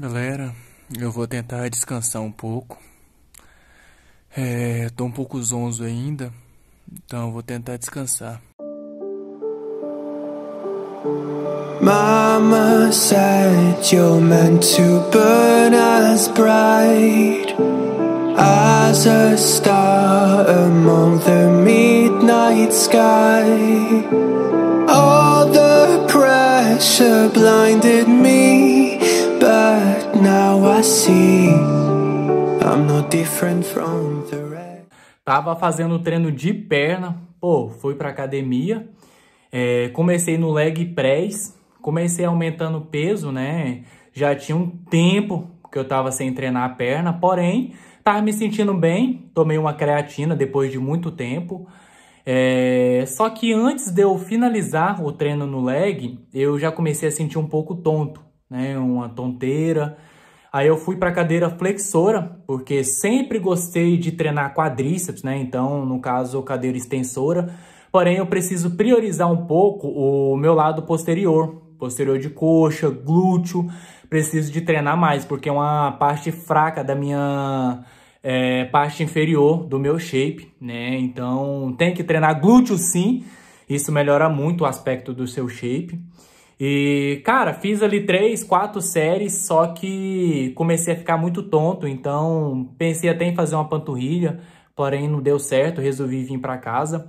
Galera, eu vou tentar descansar um pouco. É, tô um pouco zonzo ainda, então eu vou tentar descansar. Mama said you're meant to burn as bright as a star among the midnight sky. All the pressure blinded me. Tava fazendo treino de perna, pô, fui pra academia, é, comecei no leg press, comecei aumentando o peso, né? Já tinha um tempo que eu tava sem treinar a perna, porém, tava me sentindo bem, tomei uma creatina depois de muito tempo. É, só que antes de eu finalizar o treino no leg, eu já comecei a sentir um pouco tonto né? Uma tonteira. Aí eu fui para cadeira flexora, porque sempre gostei de treinar quadríceps, né? Então, no caso, cadeira extensora. Porém, eu preciso priorizar um pouco o meu lado posterior, posterior de coxa, glúteo. Preciso de treinar mais, porque é uma parte fraca da minha é, parte inferior do meu shape, né? Então, tem que treinar glúteo sim. Isso melhora muito o aspecto do seu shape. E, cara, fiz ali três, quatro séries, só que comecei a ficar muito tonto, então pensei até em fazer uma panturrilha, porém não deu certo, resolvi vir para casa.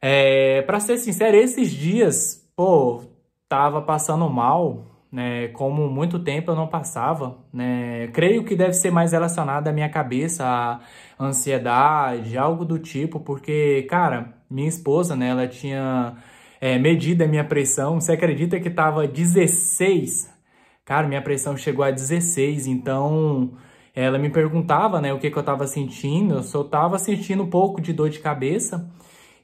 É, para ser sincero, esses dias, pô, tava passando mal, né, como muito tempo eu não passava, né, creio que deve ser mais relacionado à minha cabeça, à ansiedade, algo do tipo, porque, cara, minha esposa, né, ela tinha é, medida a minha pressão. Você acredita que estava 16? Cara, minha pressão chegou a 16, então ela me perguntava né, o que, que eu estava sentindo. Eu só estava sentindo um pouco de dor de cabeça.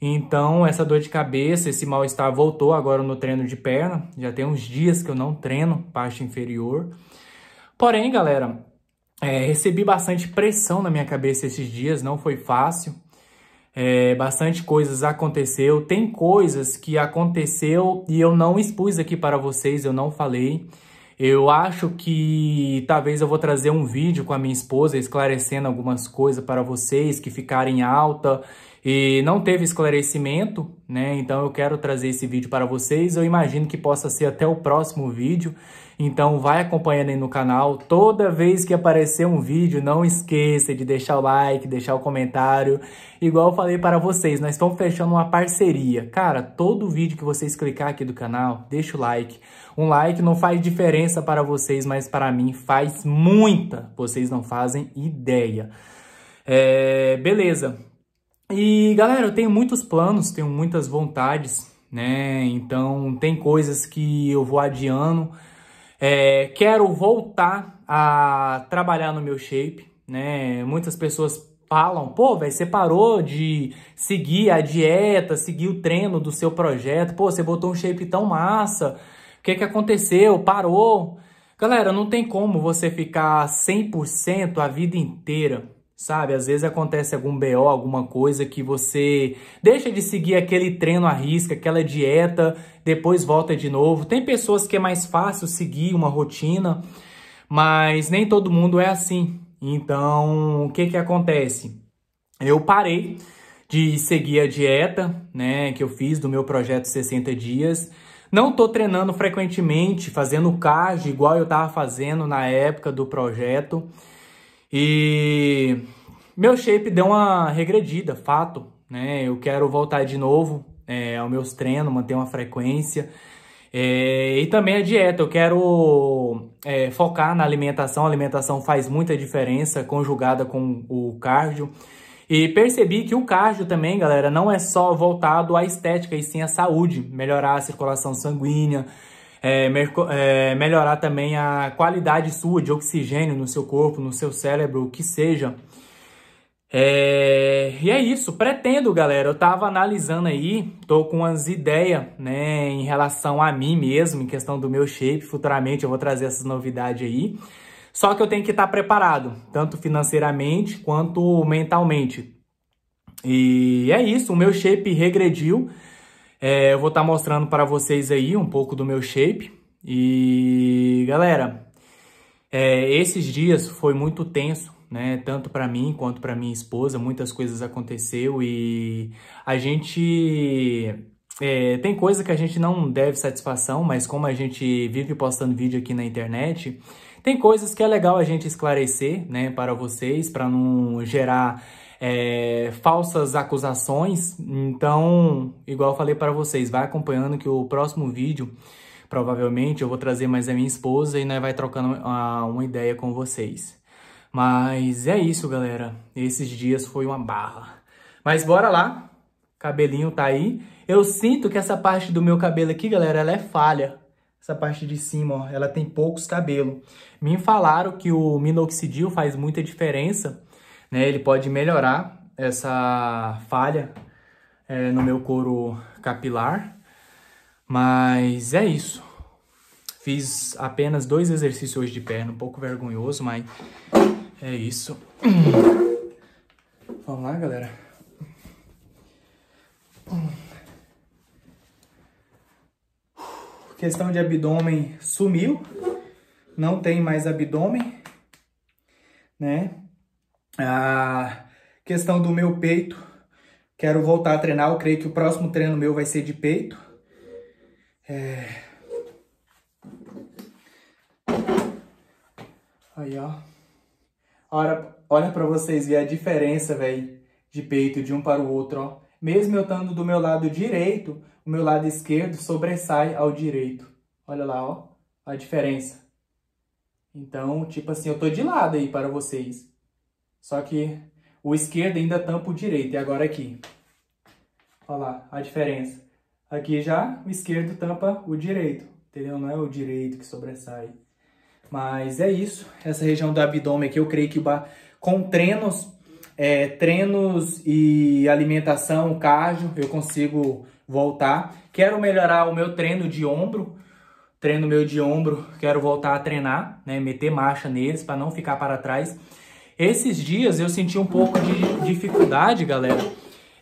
Então, essa dor de cabeça, esse mal-estar voltou agora no treino de perna. Já tem uns dias que eu não treino parte inferior. Porém, galera, é, recebi bastante pressão na minha cabeça esses dias, não foi fácil. É, bastante coisas aconteceu. Tem coisas que aconteceu e eu não expus aqui para vocês, eu não falei. Eu acho que talvez eu vou trazer um vídeo com a minha esposa esclarecendo algumas coisas para vocês que ficarem alta e não teve esclarecimento, né? Então eu quero trazer esse vídeo para vocês. Eu imagino que possa ser até o próximo vídeo. Então vai acompanhando aí no canal. Toda vez que aparecer um vídeo, não esqueça de deixar o like, deixar o comentário. Igual eu falei para vocês, nós estamos fechando uma parceria. Cara, todo vídeo que vocês clicar aqui do canal, deixa o like. Um like não faz diferença para vocês, mas para mim faz muita. Vocês não fazem ideia. É, beleza. E galera, eu tenho muitos planos, tenho muitas vontades, né? Então tem coisas que eu vou adiando, é, quero voltar a trabalhar no meu shape, né? Muitas pessoas falam, pô, velho, você parou de seguir a dieta, seguir o treino do seu projeto, pô, você botou um shape tão massa, o que que aconteceu? Parou? Galera, não tem como você ficar 100% a vida inteira Sabe, às vezes acontece algum BO, alguma coisa que você deixa de seguir aquele treino à risca, aquela dieta, depois volta de novo. Tem pessoas que é mais fácil seguir uma rotina, mas nem todo mundo é assim. Então, o que que acontece? Eu parei de seguir a dieta, né, que eu fiz do meu projeto 60 dias. Não tô treinando frequentemente, fazendo cardio igual eu tava fazendo na época do projeto. E meu shape deu uma regredida, fato, né? Eu quero voltar de novo é, aos meus treinos, manter uma frequência. É, e também a dieta, eu quero é, focar na alimentação, a alimentação faz muita diferença conjugada com o cardio. E percebi que o cardio também, galera, não é só voltado à estética e sim à saúde, melhorar a circulação sanguínea, é, é, melhorar também a qualidade sua de oxigênio no seu corpo, no seu cérebro, o que seja. É, e é isso, pretendo, galera. Eu tava analisando aí, tô com umas ideias, né, em relação a mim mesmo, em questão do meu shape. Futuramente eu vou trazer essas novidades aí. Só que eu tenho que estar tá preparado, tanto financeiramente quanto mentalmente. E é isso, o meu shape regrediu. É, eu vou estar tá mostrando para vocês aí um pouco do meu shape. E, galera, é, esses dias foi muito tenso, né? Tanto para mim quanto para minha esposa, muitas coisas aconteceu e a gente é, tem coisa que a gente não deve satisfação, mas como a gente vive postando vídeo aqui na internet, tem coisas que é legal a gente esclarecer, né, para vocês, para não gerar é, falsas acusações. Então, igual eu falei para vocês, vai acompanhando que o próximo vídeo, provavelmente, eu vou trazer mais a minha esposa e nós né, vai trocando uma, uma ideia com vocês. Mas é isso, galera. Esses dias foi uma barra. Mas bora lá. Cabelinho tá aí. Eu sinto que essa parte do meu cabelo aqui, galera, ela é falha. Essa parte de cima, ó, ela tem poucos cabelos. Me falaram que o minoxidil faz muita diferença né, ele pode melhorar essa falha é, no meu couro capilar. Mas é isso. Fiz apenas dois exercícios hoje de perna, um pouco vergonhoso, mas é isso. Vamos lá, galera. questão de abdômen sumiu. Não tem mais abdômen, né? a questão do meu peito, quero voltar a treinar, eu creio que o próximo treino meu vai ser de peito. É... Aí, ó. Olha, olha pra vocês ver a diferença, velho, de peito de um para o outro, ó. Mesmo eu estando do meu lado direito, o meu lado esquerdo sobressai ao direito. Olha lá, ó, a diferença. Então, tipo assim, eu tô de lado aí para vocês. Só que o esquerdo ainda tampa o direito. E agora aqui. Olha lá a diferença. Aqui já o esquerdo tampa o direito, entendeu? Não é o direito que sobressai. Mas é isso. Essa região do abdômen aqui, eu creio que com treinos, é, treinos e alimentação, cardio, eu consigo voltar. Quero melhorar o meu treino de ombro. Treino meu de ombro, quero voltar a treinar, né? Meter marcha neles para não ficar para trás. Esses dias eu senti um pouco de dificuldade, galera.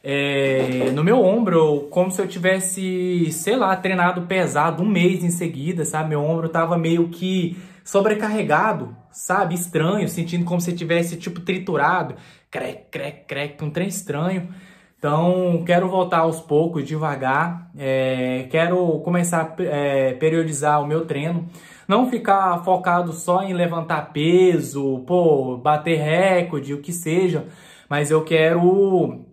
É, no meu ombro, como se eu tivesse, sei lá, treinado pesado um mês em seguida, sabe? Meu ombro tava meio que sobrecarregado, sabe? Estranho, sentindo como se tivesse, tipo, triturado. Crec, crec, crec, um trem estranho. Então, quero voltar aos poucos, devagar. É, quero começar a é, periodizar o meu treino. Não ficar focado só em levantar peso, pô, bater recorde, o que seja. Mas eu quero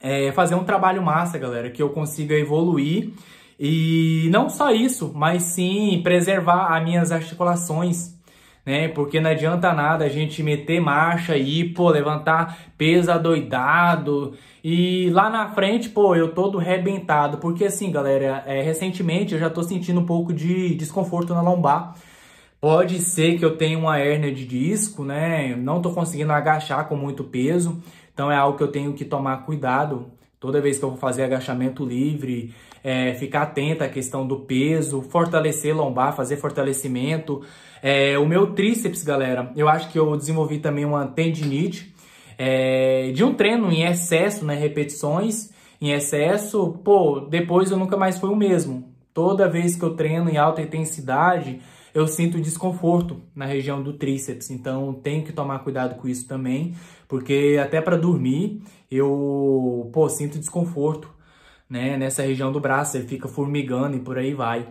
é, fazer um trabalho massa, galera, que eu consiga evoluir. E não só isso, mas sim preservar as minhas articulações, né? Porque não adianta nada a gente meter marcha e, pô, levantar peso adoidado e lá na frente, pô, eu todo rebentado. Porque assim, galera, é, recentemente eu já tô sentindo um pouco de desconforto na lombar. Pode ser que eu tenha uma hérnia de disco, né? Não tô conseguindo agachar com muito peso, então é algo que eu tenho que tomar cuidado toda vez que eu vou fazer agachamento livre, é, ficar atenta à questão do peso, fortalecer lombar, fazer fortalecimento. É, o meu tríceps, galera, eu acho que eu desenvolvi também uma tendinite é, de um treino em excesso, né? Repetições em excesso, pô, depois eu nunca mais fui o mesmo. Toda vez que eu treino em alta intensidade, eu sinto desconforto na região do tríceps, então tem que tomar cuidado com isso também, porque até para dormir eu pô, sinto desconforto né? Nessa região do braço, ele fica formigando e por aí vai.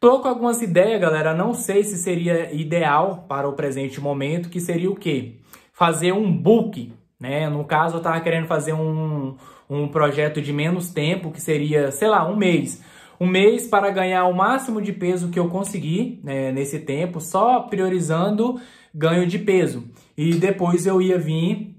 Tô com algumas ideias, galera. Não sei se seria ideal para o presente momento, que seria o quê? Fazer um book, né? No caso, eu tava querendo fazer um, um projeto de menos tempo, que seria, sei lá, um mês. Um mês para ganhar o máximo de peso que eu conseguir né, nesse tempo, só priorizando ganho de peso. E depois eu ia vir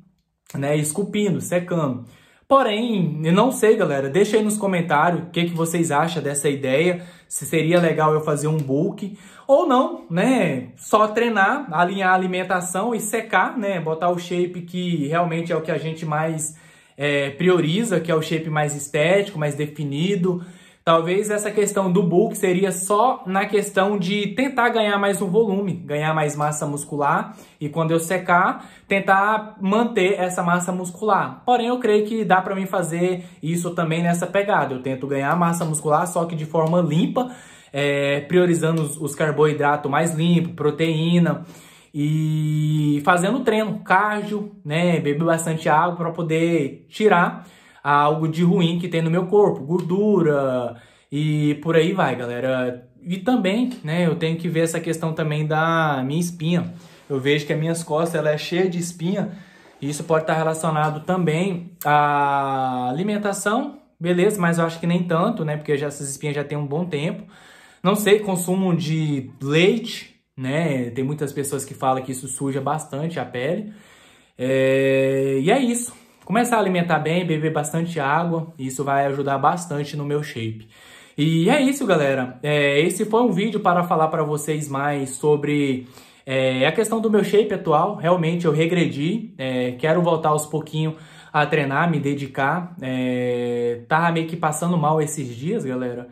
né, esculpindo, secando. Porém, eu não sei, galera. Deixa aí nos comentários o que, que vocês acham dessa ideia. Se seria legal eu fazer um book ou não, né? Só treinar, alinhar a alimentação e secar, né? Botar o shape que realmente é o que a gente mais é, prioriza, que é o shape mais estético, mais definido. Talvez essa questão do bulk seria só na questão de tentar ganhar mais um volume, ganhar mais massa muscular e quando eu secar, tentar manter essa massa muscular. Porém, eu creio que dá para mim fazer isso também nessa pegada. Eu tento ganhar massa muscular, só que de forma limpa, é, priorizando os, os carboidratos mais limpos, proteína e fazendo treino, cardio, né, beber bastante água para poder tirar a algo de ruim que tem no meu corpo, gordura e por aí vai, galera. E também, né, eu tenho que ver essa questão também da minha espinha. Eu vejo que as minhas costas ela é cheia de espinha, e isso pode estar relacionado também à alimentação, beleza, mas eu acho que nem tanto, né, porque já essas espinhas já tem um bom tempo. Não sei, consumo de leite, né? Tem muitas pessoas que falam que isso suja bastante a pele. É... E é isso. Começar a alimentar bem, beber bastante água, isso vai ajudar bastante no meu shape. E é isso, galera. É, esse foi um vídeo para falar para vocês mais sobre é, a questão do meu shape atual. Realmente eu regredi, é, quero voltar aos pouquinhos a treinar, me dedicar. É, tava meio que passando mal esses dias, galera.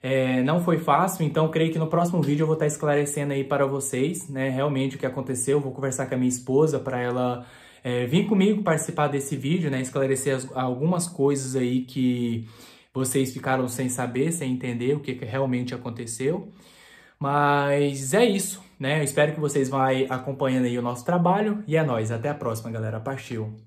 É, não foi fácil, então creio que no próximo vídeo eu vou estar tá esclarecendo aí para vocês, né, realmente o que aconteceu. Vou conversar com a minha esposa para ela é, vim comigo participar desse vídeo, né, esclarecer as, algumas coisas aí que vocês ficaram sem saber, sem entender o que, que realmente aconteceu. Mas é isso, né? Eu espero que vocês vão acompanhando aí o nosso trabalho e é nós. Até a próxima, galera. Partiu.